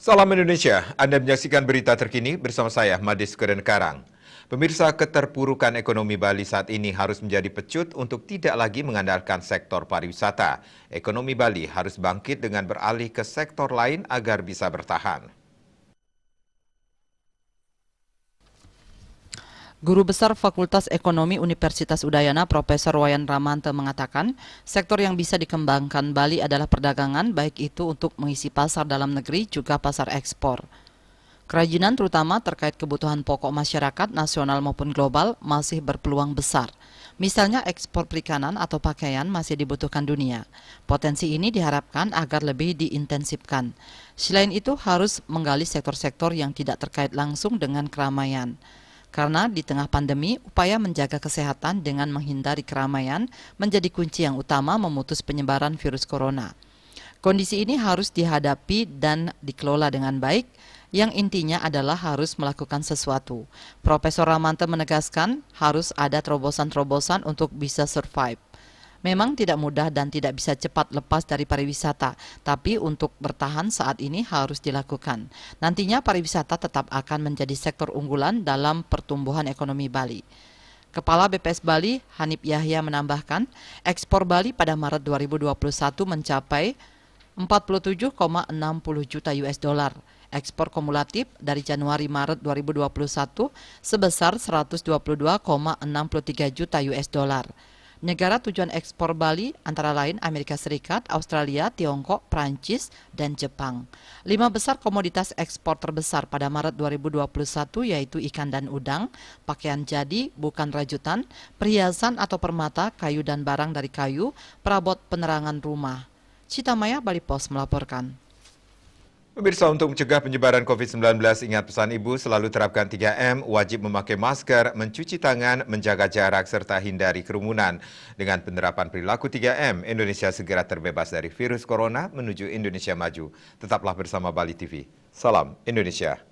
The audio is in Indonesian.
Salam Indonesia, Anda menyaksikan berita terkini bersama saya, Madis Keren Karang. Pemirsa, keterpurukan ekonomi Bali saat ini harus menjadi pecut untuk tidak lagi mengandalkan sektor pariwisata. Ekonomi Bali harus bangkit dengan beralih ke sektor lain agar bisa bertahan. Guru Besar Fakultas Ekonomi Universitas Udayana Profesor Wayan Ramante mengatakan, sektor yang bisa dikembangkan Bali adalah perdagangan baik itu untuk mengisi pasar dalam negeri juga pasar ekspor. Kerajinan terutama terkait kebutuhan pokok masyarakat nasional maupun global masih berpeluang besar. Misalnya ekspor perikanan atau pakaian masih dibutuhkan dunia. Potensi ini diharapkan agar lebih diintensifkan. Selain itu harus menggali sektor-sektor yang tidak terkait langsung dengan keramaian. Karena di tengah pandemi, upaya menjaga kesehatan dengan menghindari keramaian menjadi kunci yang utama memutus penyebaran virus corona. Kondisi ini harus dihadapi dan dikelola dengan baik, yang intinya adalah harus melakukan sesuatu. Profesor Ramante menegaskan harus ada terobosan-terobosan untuk bisa survive. Memang tidak mudah dan tidak bisa cepat lepas dari pariwisata, tapi untuk bertahan saat ini harus dilakukan. Nantinya pariwisata tetap akan menjadi sektor unggulan dalam pertumbuhan ekonomi Bali. Kepala BPS Bali, Hanif Yahya menambahkan, ekspor Bali pada Maret 2021 mencapai 47,60 juta US dollar. Ekspor kumulatif dari Januari Maret 2021 sebesar 122,63 juta US dollar. Negara tujuan ekspor Bali antara lain Amerika Serikat, Australia, Tiongkok, Prancis, dan Jepang. Lima besar komoditas ekspor terbesar pada Maret 2021 yaitu ikan dan udang, pakaian jadi bukan rajutan, perhiasan atau permata, kayu dan barang dari kayu, perabot penerangan rumah. Citamaya Bali Pos melaporkan. Pemirsa untuk mencegah penyebaran COVID-19, ingat pesan Ibu selalu terapkan 3M, wajib memakai masker, mencuci tangan, menjaga jarak, serta hindari kerumunan. Dengan penerapan perilaku 3M, Indonesia segera terbebas dari virus corona menuju Indonesia maju. Tetaplah bersama Bali TV. Salam Indonesia.